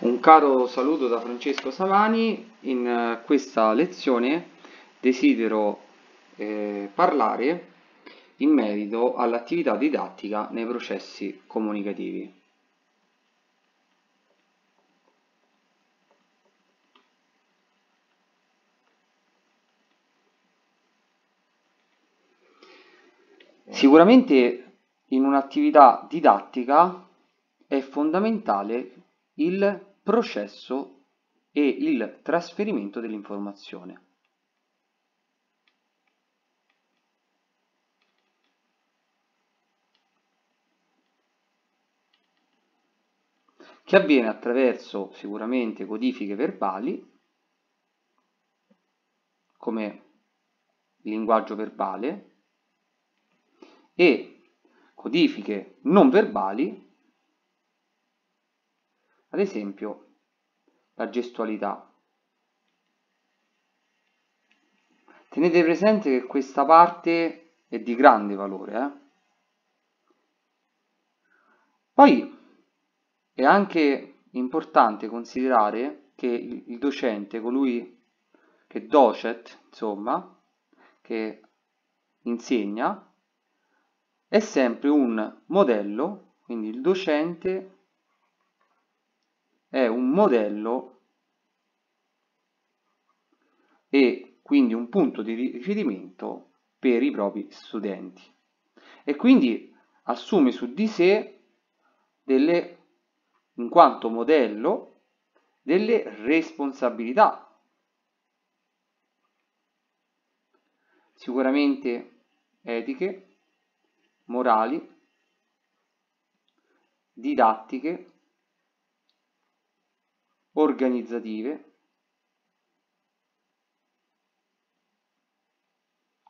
Un caro saluto da Francesco Savani, in eh, questa lezione desidero eh, parlare in merito all'attività didattica nei processi comunicativi. Sicuramente in un'attività didattica è fondamentale il processo e il trasferimento dell'informazione. che avviene attraverso sicuramente codifiche verbali, come linguaggio verbale, e codifiche non verbali ad esempio, la gestualità. Tenete presente che questa parte è di grande valore. Eh? Poi è anche importante considerare che il docente, colui che docet, insomma, che insegna, è sempre un modello, quindi il docente è un modello e quindi un punto di riferimento per i propri studenti e quindi assume su di sé delle, in quanto modello delle responsabilità sicuramente etiche, morali, didattiche organizzative,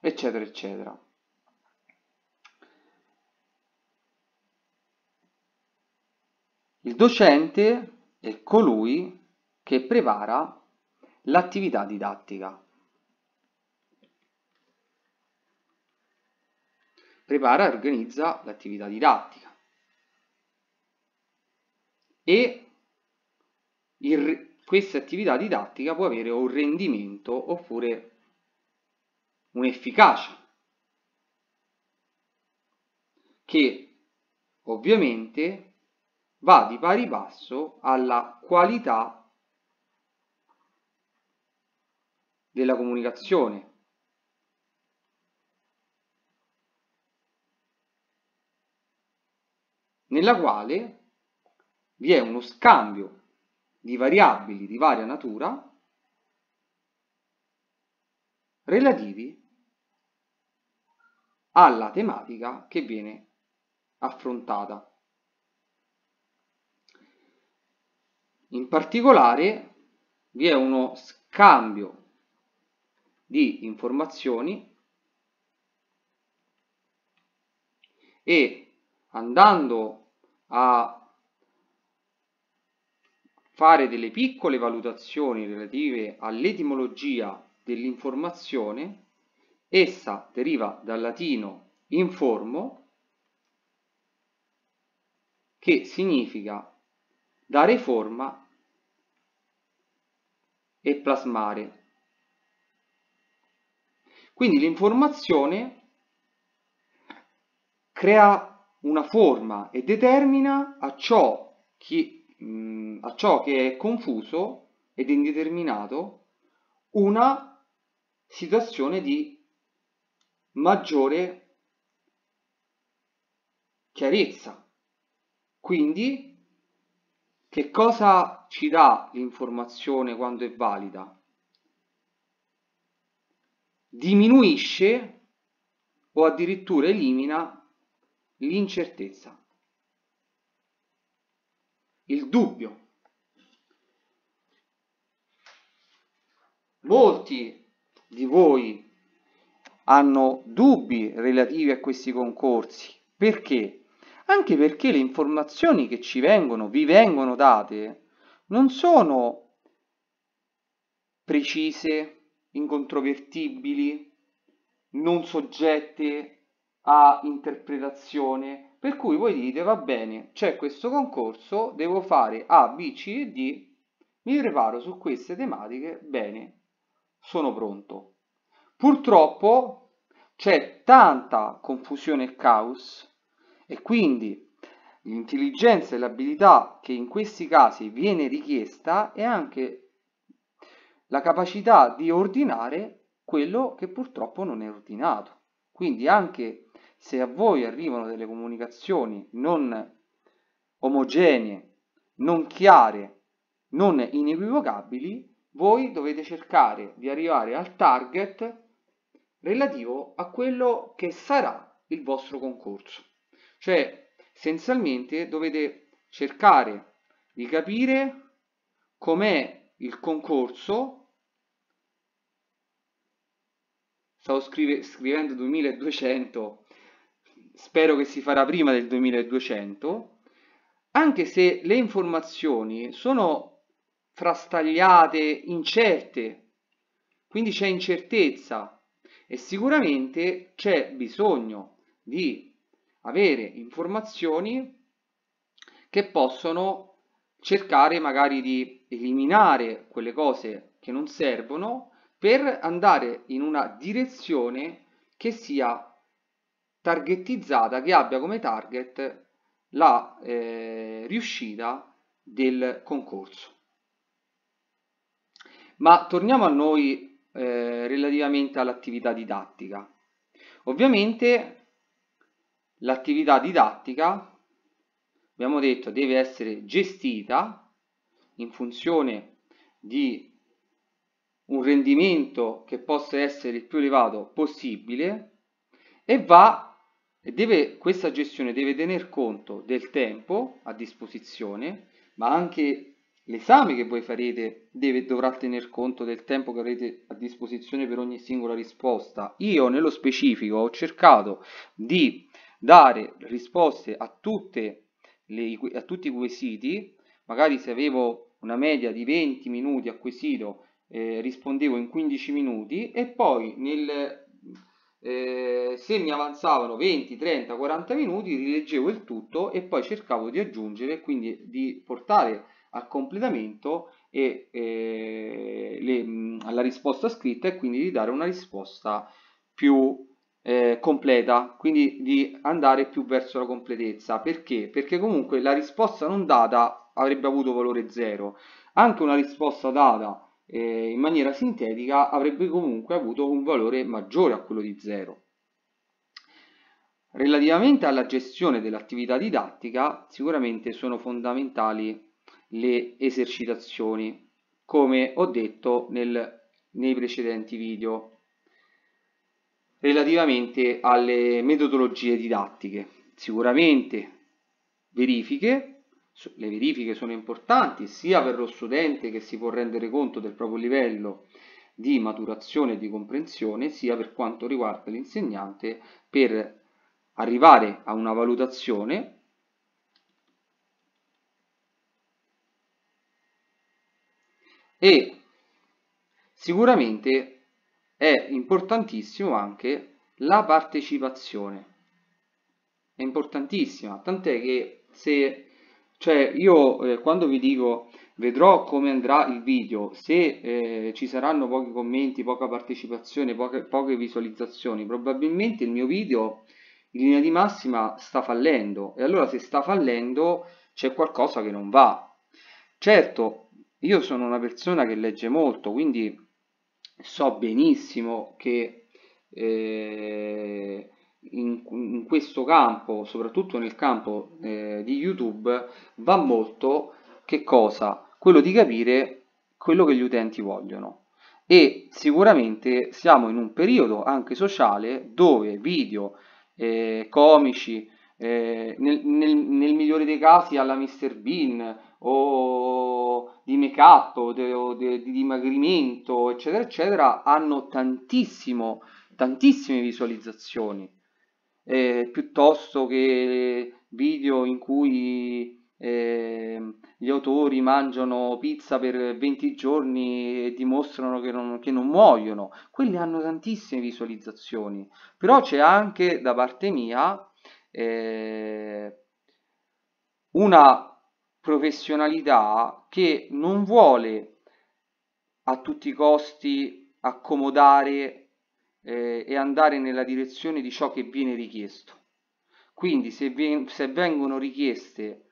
eccetera, eccetera. Il docente è colui che prepara l'attività didattica. Prepara e organizza l'attività didattica. E il, questa attività didattica può avere un rendimento oppure un'efficacia che ovviamente va di pari passo alla qualità della comunicazione. nella quale vi è uno scambio di variabili di varia natura relativi alla tematica che viene affrontata. In particolare vi è uno scambio di informazioni e andando a fare delle piccole valutazioni relative all'etimologia dell'informazione, essa deriva dal latino informo, che significa dare forma e plasmare. Quindi l'informazione crea una forma e determina a ciò che mh, mm, a ciò che è confuso ed indeterminato una situazione di maggiore chiarezza. Quindi, che cosa ci dà l'informazione quando è valida? Diminuisce o addirittura elimina l'incertezza il dubbio. Molti di voi hanno dubbi relativi a questi concorsi. Perché? Anche perché le informazioni che ci vengono, vi vengono date, non sono precise, incontrovertibili, non soggette a interpretazione, per cui voi dite, va bene, c'è questo concorso, devo fare A, B, C e D, mi preparo su queste tematiche, bene, sono pronto. Purtroppo c'è tanta confusione e caos e quindi l'intelligenza e l'abilità che in questi casi viene richiesta è anche la capacità di ordinare quello che purtroppo non è ordinato. Quindi anche se a voi arrivano delle comunicazioni non omogenee, non chiare, non inequivocabili, voi dovete cercare di arrivare al target relativo a quello che sarà il vostro concorso. Cioè, essenzialmente dovete cercare di capire com'è il concorso stavo scrive, scrivendo 2200 spero che si farà prima del 2200, anche se le informazioni sono frastagliate, incerte, quindi c'è incertezza e sicuramente c'è bisogno di avere informazioni che possono cercare magari di eliminare quelle cose che non servono per andare in una direzione che sia targettizzata che abbia come target la eh, riuscita del concorso. Ma torniamo a noi eh, relativamente all'attività didattica. Ovviamente l'attività didattica, abbiamo detto, deve essere gestita in funzione di un rendimento che possa essere il più elevato possibile e va e deve, questa gestione deve tener conto del tempo a disposizione, ma anche l'esame che voi farete deve, dovrà tener conto del tempo che avrete a disposizione per ogni singola risposta. Io nello specifico ho cercato di dare risposte a, le, a tutti i quesiti, magari se avevo una media di 20 minuti a quesito eh, rispondevo in 15 minuti e poi nel eh, se mi avanzavano 20, 30, 40 minuti rileggevo il tutto e poi cercavo di aggiungere quindi di portare al completamento e, eh, le, alla risposta scritta e quindi di dare una risposta più eh, completa quindi di andare più verso la completezza perché? perché comunque la risposta non data avrebbe avuto valore 0 anche una risposta data eh, in maniera sintetica avrebbe comunque avuto un valore maggiore a quello di 0. Relativamente alla gestione dell'attività didattica, sicuramente sono fondamentali le esercitazioni, come ho detto nel, nei precedenti video relativamente alle metodologie didattiche. Sicuramente verifiche le verifiche sono importanti sia per lo studente che si può rendere conto del proprio livello di maturazione e di comprensione, sia per quanto riguarda l'insegnante per arrivare a una valutazione e sicuramente è importantissimo anche la partecipazione è importantissima tant'è che se cioè io eh, quando vi dico vedrò come andrà il video, se eh, ci saranno pochi commenti, poca partecipazione, poche, poche visualizzazioni, probabilmente il mio video in linea di massima sta fallendo e allora se sta fallendo c'è qualcosa che non va. Certo, io sono una persona che legge molto, quindi so benissimo che eh, in, in questo campo, soprattutto nel campo eh, di YouTube, va molto che cosa? Quello di capire quello che gli utenti vogliono. E sicuramente siamo in un periodo anche sociale dove video eh, comici, eh, nel, nel, nel, migliore dei casi alla Mr. Bean o di make up o, di dimagrimento eccetera eccetera hanno tantissime visualizzazioni eh, piuttosto che video in cui eh, gli autori mangiano pizza per 20 giorni e dimostrano che non, che non muoiono. Quelli hanno tantissime visualizzazioni, però c'è anche da parte mia eh, una professionalità che non vuole a tutti i costi accomodare eh, e andare nella direzione di ciò che viene richiesto. Quindi se, vi, se vengono richieste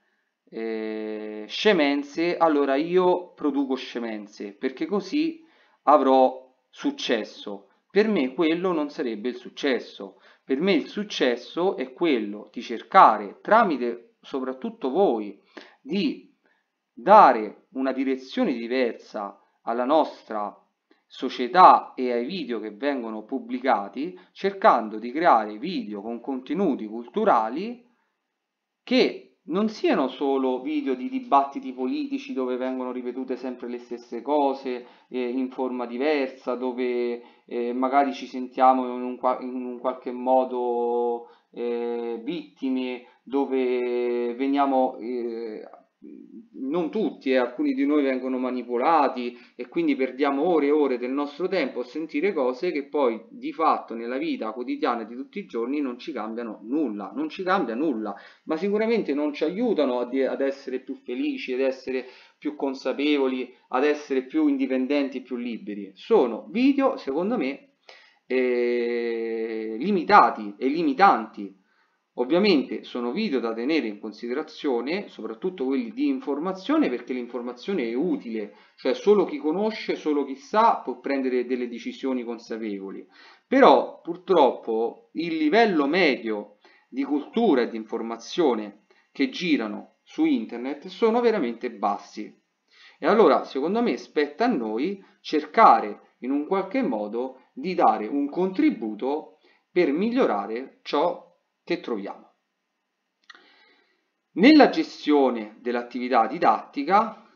eh, scemenze, allora io produco scemenze, perché così avrò successo. Per me quello non sarebbe il successo. Per me il successo è quello di cercare, tramite soprattutto voi, di dare una direzione diversa alla nostra società e ai video che vengono pubblicati cercando di creare video con contenuti culturali che non siano solo video di dibattiti politici dove vengono ripetute sempre le stesse cose eh, in forma diversa, dove eh, magari ci sentiamo in un, in un qualche modo eh, vittime, dove veniamo eh, non tutti, eh, alcuni di noi vengono manipolati e quindi perdiamo ore e ore del nostro tempo a sentire cose che poi di fatto nella vita quotidiana di tutti i giorni non ci cambiano nulla, non ci cambia nulla, ma sicuramente non ci aiutano ad essere più felici, ad essere più consapevoli, ad essere più indipendenti, più liberi. Sono video, secondo me, eh, limitati e limitanti Ovviamente sono video da tenere in considerazione, soprattutto quelli di informazione, perché l'informazione è utile, cioè solo chi conosce, solo chi sa può prendere delle decisioni consapevoli. Però purtroppo il livello medio di cultura e di informazione che girano su internet sono veramente bassi. E allora, secondo me, spetta a noi cercare in un qualche modo di dare un contributo per migliorare ciò che troviamo. Nella gestione dell'attività didattica,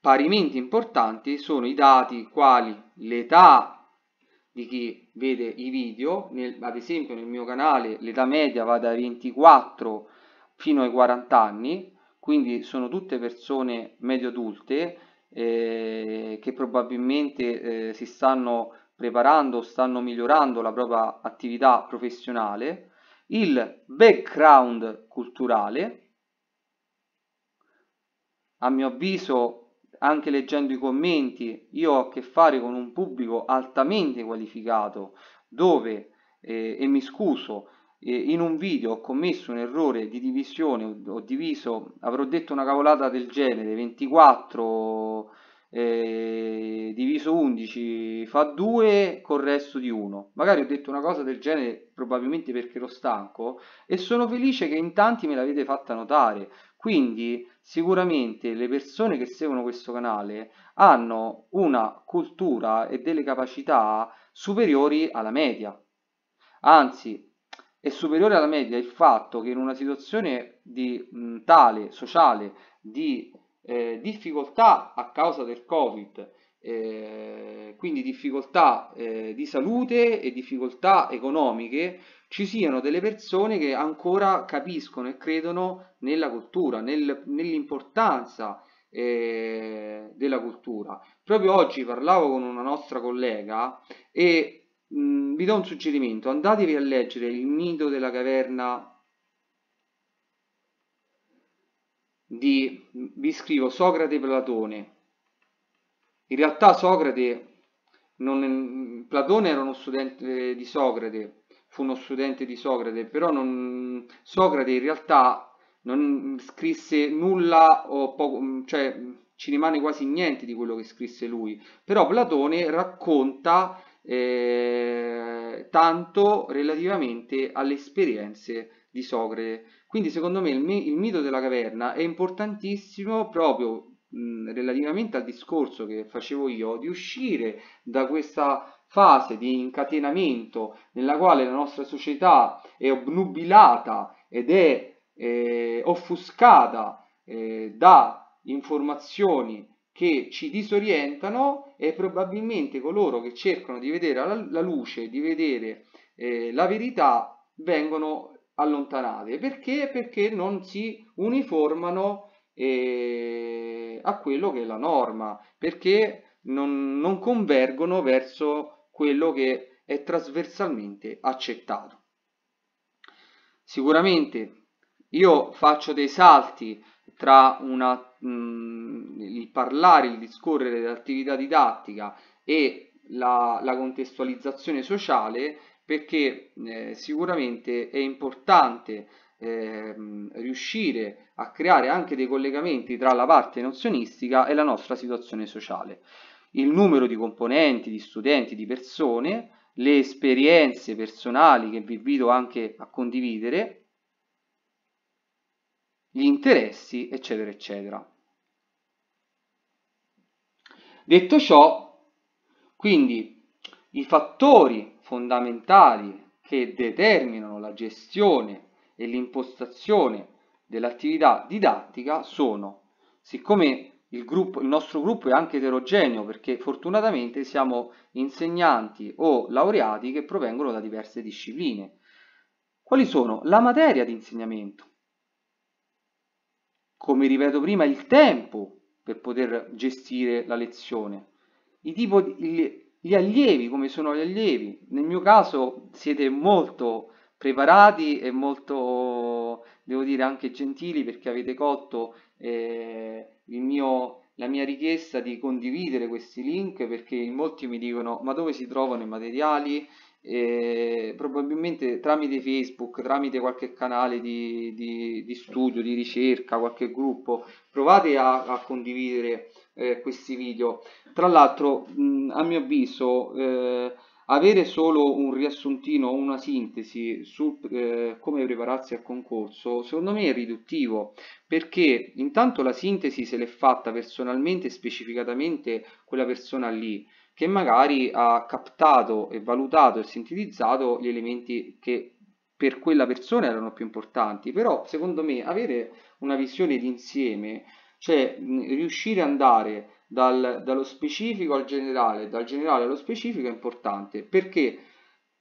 parimenti importanti sono i dati quali l'età di chi vede i video, nel, ad esempio nel mio canale l'età media va dai 24 fino ai 40 anni, quindi sono tutte persone medio adulte eh, che probabilmente eh, si stanno preparando, stanno migliorando la propria attività professionale, il background culturale, a mio avviso anche leggendo i commenti io ho a che fare con un pubblico altamente qualificato dove, eh, e mi scuso, eh, in un video ho commesso un errore di divisione, ho diviso, avrò detto una cavolata del genere, 24 eh, diviso 11 fa 2 col resto di 1 magari ho detto una cosa del genere probabilmente perché ero stanco e sono felice che in tanti me l'avete fatta notare quindi sicuramente le persone che seguono questo canale hanno una cultura e delle capacità superiori alla media anzi è superiore alla media il fatto che in una situazione di mh, tale sociale di eh, difficoltà a causa del Covid, eh, quindi difficoltà eh, di salute e difficoltà economiche, ci siano delle persone che ancora capiscono e credono nella cultura, nel, nell'importanza eh, della cultura. Proprio oggi parlavo con una nostra collega e mh, vi do un suggerimento, andatevi a leggere Il mito della caverna di, vi scrivo Socrate Platone. In realtà Socrate, non, Platone era uno studente di Socrate, fu uno studente di Socrate, però non, Socrate in realtà non scrisse nulla o poco, cioè ci rimane quasi niente di quello che scrisse lui, però Platone racconta eh, tanto relativamente alle esperienze di Socrate. Quindi secondo me il, il mito della caverna è importantissimo proprio mh, relativamente al discorso che facevo io di uscire da questa fase di incatenamento nella quale la nostra società è obnubilata ed è eh, offuscata eh, da informazioni che ci disorientano e probabilmente coloro che cercano di vedere la, la luce, di vedere eh, la verità, vengono allontanate. Perché? Perché non si uniformano eh, a quello che è la norma, perché non, non convergono verso quello che è trasversalmente accettato. Sicuramente io faccio dei salti tra una, mh, mm, il parlare, il discorrere dell'attività didattica e la, la, contestualizzazione sociale perché eh, sicuramente è importante eh, riuscire a creare anche dei collegamenti tra la parte nozionistica e la nostra situazione sociale. Il numero di componenti, di studenti, di persone, le esperienze personali che vi invito anche a condividere, gli interessi, eccetera, eccetera. Detto ciò, quindi i fattori fondamentali che determinano la gestione e l'impostazione dell'attività didattica sono, siccome il, gruppo, il nostro gruppo è anche eterogeneo perché fortunatamente siamo insegnanti o laureati che provengono da diverse discipline, quali sono la materia di insegnamento, come ripeto prima il tempo per poter gestire la lezione, i, tipo, il, gli allievi, come sono gli allievi. Nel mio caso siete molto preparati e molto, devo dire, anche gentili perché avete cotto eh, mio, la mia richiesta di condividere questi link perché molti mi dicono ma dove si trovano i materiali? Eh, probabilmente tramite Facebook, tramite qualche canale di, di, di, studio, di ricerca, qualche gruppo, provate a, a condividere eh, questi video. Tra l'altro, a mio avviso, eh, avere solo un riassuntino o una sintesi su eh, come prepararsi al concorso, secondo me è riduttivo, perché intanto la sintesi se l'è fatta personalmente, specificatamente quella persona lì, che magari ha captato e valutato e sintetizzato gli elementi che per quella persona erano più importanti, però secondo me avere una visione d'insieme cioè riuscire ad andare dal, dallo specifico al generale, dal generale allo specifico è importante perché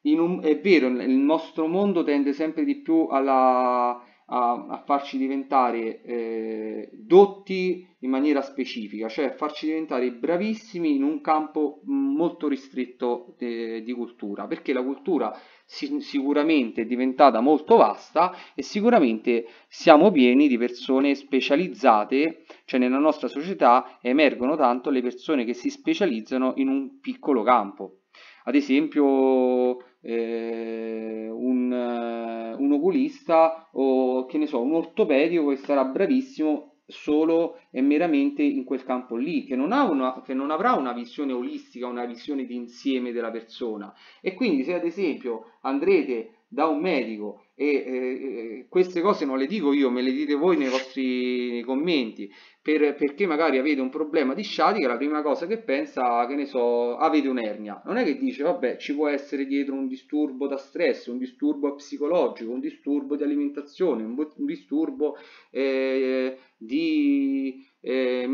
un, è vero, il nostro mondo tende sempre di più alla, a, a, farci diventare eh, dotti in maniera specifica, cioè a farci diventare bravissimi in un campo molto ristretto de, eh, di cultura, perché la cultura sicuramente è diventata molto vasta e sicuramente siamo pieni di persone specializzate, cioè nella nostra società emergono tanto le persone che si specializzano in un piccolo campo. Ad esempio eh, un, un oculista o che ne so, un ortopedico che sarà bravissimo solo e meramente in quel campo lì, che non, una, che non, avrà una visione olistica, una visione di insieme della persona. E quindi se ad esempio andrete da un medico e eh, queste cose non le dico io, me le dite voi nei vostri commenti per, perché magari avete un problema di sciatica, la prima cosa che pensa, che ne so, avete un'ernia non è che dice, vabbè, ci può essere dietro un disturbo da stress, un disturbo psicologico, un disturbo di alimentazione un, disturbo eh, di, eh,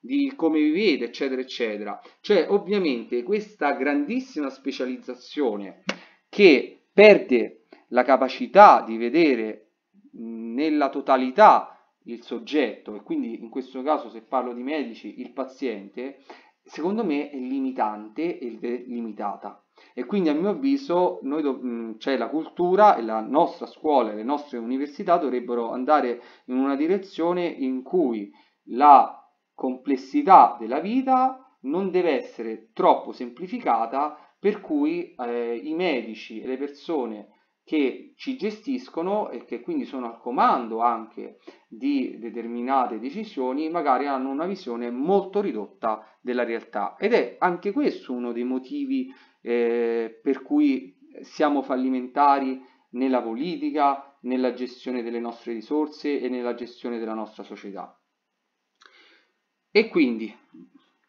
di come vivete, eccetera, eccetera. Cioè, ovviamente, questa grandissima specializzazione che perde la capacità di vedere nella totalità il soggetto e quindi in questo caso se parlo di medici il paziente secondo me è limitante ed è limitata e quindi a mio avviso c'è cioè la cultura e la nostra scuola e le nostre università dovrebbero andare in una direzione in cui la complessità della vita non deve essere troppo semplificata per cui eh, i medici e le persone che ci gestiscono e che quindi sono al comando anche di determinate decisioni magari hanno una visione molto ridotta della realtà ed è anche questo uno dei motivi eh, per cui siamo fallimentari nella politica, nella gestione delle nostre risorse e nella gestione della nostra società. E quindi,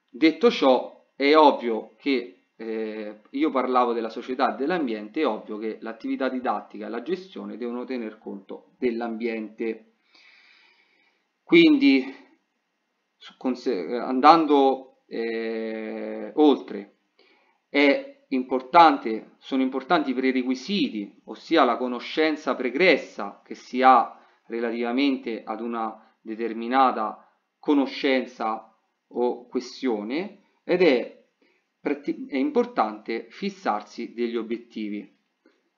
detto ciò, è ovvio che eh, io parlavo della società e dell'ambiente, è ovvio che l'attività didattica e la gestione devono tener conto dell'ambiente. Quindi, andando eh, oltre, importante, sono importanti i prerequisiti, ossia la conoscenza pregressa che si ha relativamente ad una determinata conoscenza o questione, ed è è importante fissarsi degli obiettivi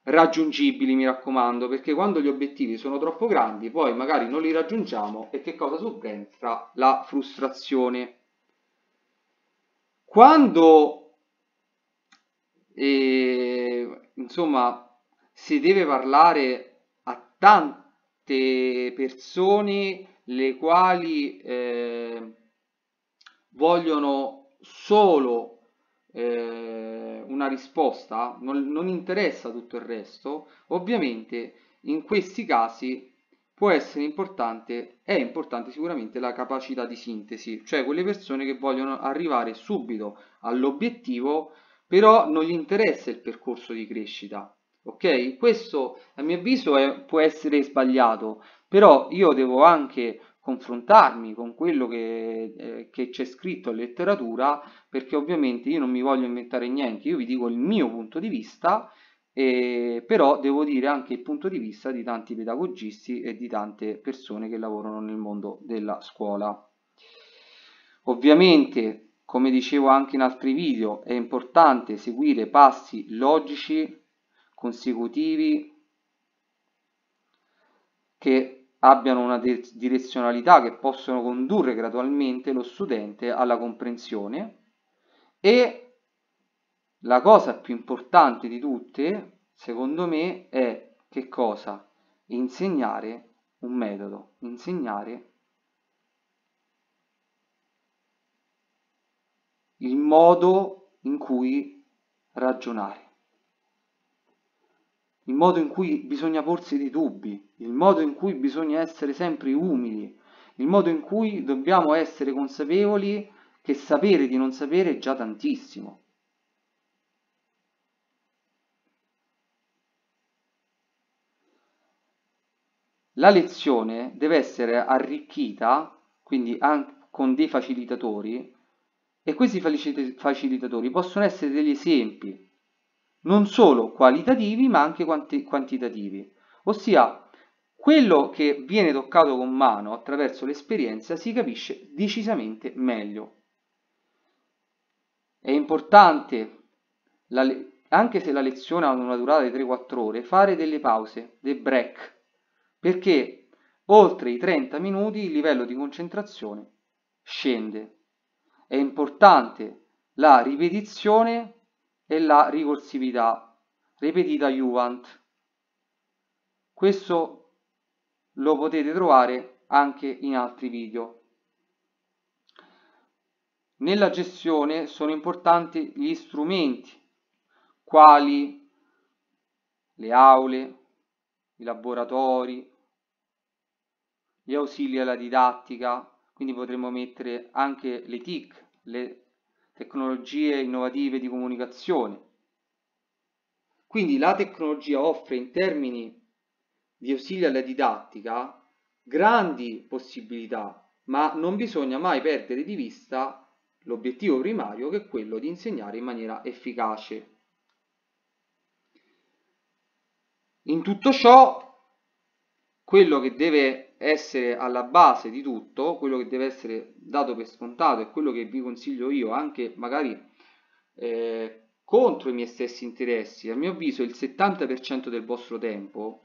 raggiungibili mi raccomando perché quando gli obiettivi sono troppo grandi poi magari non li raggiungiamo e che cosa subentra? La frustrazione. Quando eh, insomma si deve parlare a tante persone le quali eh, vogliono solo eh, una risposta, non, non interessa tutto il resto, ovviamente in questi casi può essere importante, è importante sicuramente la capacità di sintesi, cioè quelle persone che vogliono arrivare subito all'obiettivo, però non gli interessa il percorso di crescita. Ok? Questo a mio avviso è, può essere sbagliato, però io devo anche confrontarmi con quello che eh, c'è scritto in letteratura perché ovviamente io non mi voglio inventare niente, io vi dico il mio punto di vista eh, però devo dire anche il punto di vista di tanti pedagogisti e di tante persone che lavorano nel mondo della scuola. Ovviamente, come dicevo anche in altri video, è importante seguire passi logici, consecutivi, che abbiano una direzionalità che possono condurre gradualmente lo studente alla comprensione e la cosa più importante di tutte, secondo me, è che cosa? Insegnare un metodo, insegnare il modo in cui ragionare il modo in cui bisogna porsi dei dubbi, il modo in cui bisogna essere sempre umili, il modo in cui dobbiamo essere consapevoli che sapere di non sapere è già tantissimo. La lezione deve essere arricchita, quindi anche con dei facilitatori, e questi facilitatori possono essere degli esempi, non solo qualitativi ma anche quanti quantitativi, ossia quello che viene toccato con mano attraverso l'esperienza si capisce decisamente meglio. È importante, anche se la lezione ha una durata di 3-4 ore, fare delle pause, dei break, perché oltre i 30 minuti il livello di concentrazione scende. È importante la ripetizione e la ricorsività ripetita Juvent. Questo lo potete trovare anche in altri video. Nella gestione sono importanti gli strumenti, quali le aule, i laboratori, gli ausili alla didattica, quindi potremmo mettere anche le TIC, le tecnologie innovative di comunicazione. Quindi la tecnologia offre in termini di ausilio alla didattica grandi possibilità, ma non bisogna mai perdere di vista l'obiettivo primario che è quello di insegnare in maniera efficace. In tutto ciò, quello che deve essere alla base di tutto, quello che deve essere dato per scontato e quello che vi consiglio io anche magari eh, contro i miei stessi interessi, a mio avviso il 70% del vostro tempo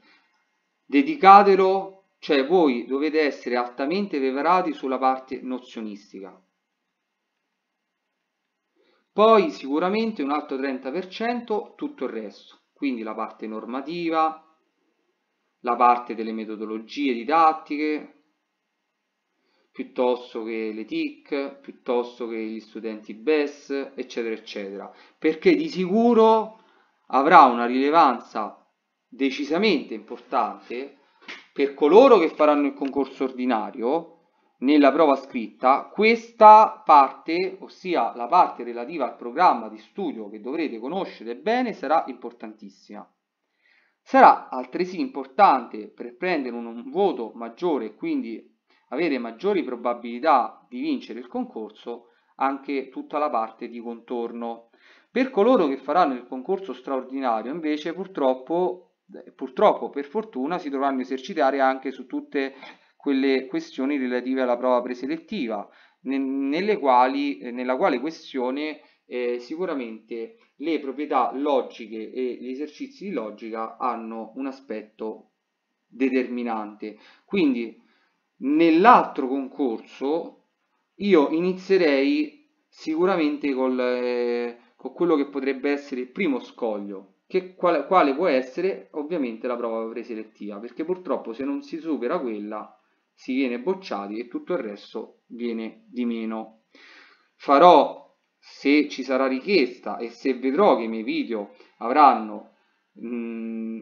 dedicatelo, cioè voi dovete essere altamente preparati sulla parte nozionistica. Poi sicuramente un altro 30% tutto il resto, quindi la parte normativa, la parte delle metodologie didattiche, piuttosto che le TIC, piuttosto che gli studenti BES, eccetera, eccetera, perché di sicuro avrà una rilevanza decisamente importante per coloro che faranno il concorso ordinario nella prova scritta questa parte ossia la parte relativa al programma di studio che dovrete conoscere bene sarà importantissima Sarà altresì importante per prendere un voto maggiore e quindi avere maggiori probabilità di vincere il concorso anche tutta la parte di contorno. Per coloro che faranno il concorso straordinario invece purtroppo, eh, purtroppo per fortuna si dovranno esercitare anche su tutte quelle questioni relative alla prova preselettiva, nelle quali, nella quale questione eh, sicuramente le proprietà logiche e gli esercizi di logica hanno un aspetto determinante. Quindi nell'altro concorso io inizierei sicuramente col, eh, con quello che potrebbe essere il primo scoglio, che quale, quale, può essere ovviamente la prova preselettiva, perché purtroppo se non si supera quella si viene bocciati e tutto il resto viene di meno. Farò se ci sarà richiesta e se vedrò che i miei video avranno mh, mm,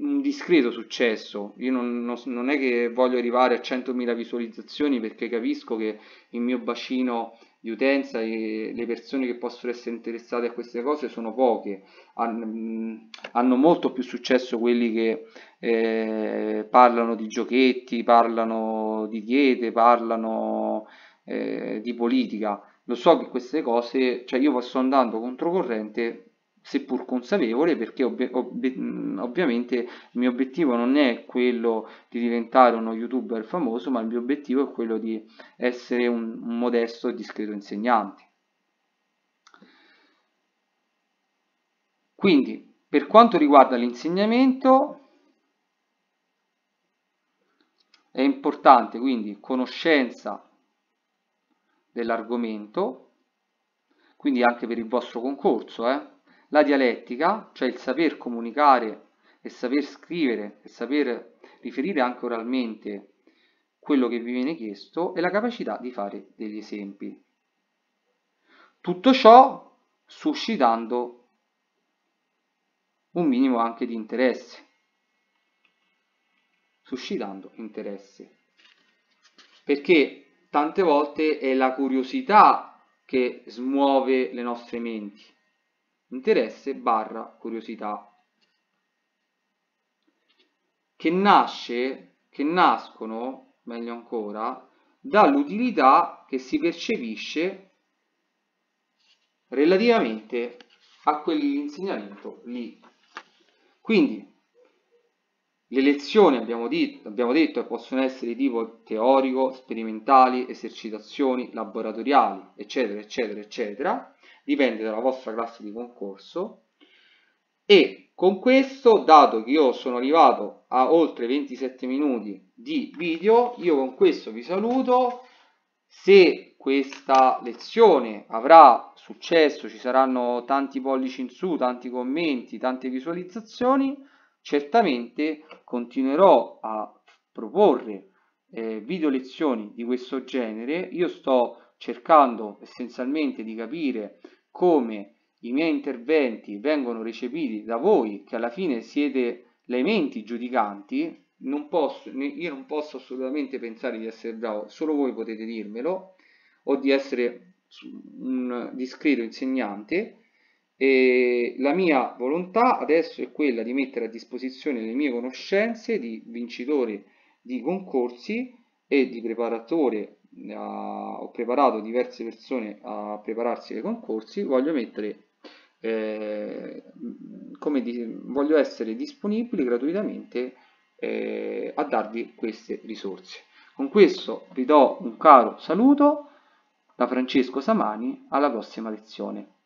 un discreto successo, io non, non, non, è che voglio arrivare a 100.000 visualizzazioni perché capisco che il mio bacino di utenza e le persone che possono essere interessate a queste cose sono poche, hanno, mm, hanno molto più successo quelli che eh, parlano di giochetti, parlano di diete, parlano eh, di politica lo so che queste cose, cioè io sto andando controcorrente seppur consapevole perché ob ob ovviamente il mio obiettivo non è quello di diventare uno youtuber famoso ma il mio obiettivo è quello di essere un, un modesto e discreto insegnante quindi per quanto riguarda l'insegnamento è importante quindi conoscenza dell'argomento, quindi anche per il vostro concorso. Eh. La dialettica, cioè il saper comunicare e saper scrivere e saper riferire anche oralmente quello che vi viene chiesto e la capacità di fare degli esempi. Tutto ciò suscitando un minimo anche di interesse. Suscitando interesse. Perché tante volte è la curiosità che smuove le nostre menti. Interesse barra curiosità. Che nasce, che nascono, meglio ancora, dall'utilità che si percepisce relativamente a quell'insegnamento lì. Quindi le lezioni, abbiamo, detto, abbiamo detto, possono essere di tipo teorico, sperimentali, esercitazioni, laboratoriali, eccetera, eccetera, eccetera. Dipende dalla vostra classe di concorso. E con questo, dato che io sono arrivato a oltre 27 minuti di video, io con questo vi saluto. Se questa lezione avrà successo, ci saranno tanti pollici in su, tanti commenti, tante visualizzazioni, Certamente continuerò a proporre eh, video lezioni di questo genere. Io sto cercando essenzialmente di capire come i miei interventi vengono recepiti da voi, che alla fine siete le menti giudicanti. Non posso, io non posso assolutamente pensare di essere bravo, solo voi potete dirmelo, o di essere un discreto insegnante e la mia volontà adesso è quella di mettere a disposizione le mie conoscenze di vincitore di concorsi e di preparatore, a, ho preparato diverse persone a prepararsi ai concorsi, voglio mettere eh, come di, voglio essere disponibili gratuitamente eh, a darvi queste risorse. Con questo vi do un caro saluto da Francesco Samani, alla prossima lezione.